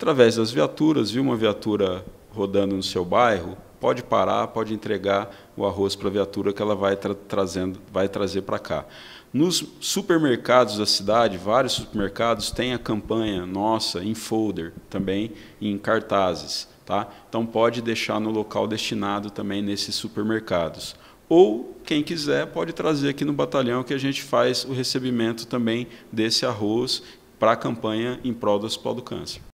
através das viaturas, viu uma viatura rodando no seu bairro, pode parar, pode entregar o arroz para a viatura que ela vai, tra trazendo, vai trazer para cá. Nos supermercados da cidade, vários supermercados têm a campanha nossa em folder também, em cartazes. Tá? Então pode deixar no local destinado também nesses supermercados. Ou quem quiser pode trazer aqui no batalhão que a gente faz o recebimento também desse arroz para a campanha em prol do Hospital do Câncer.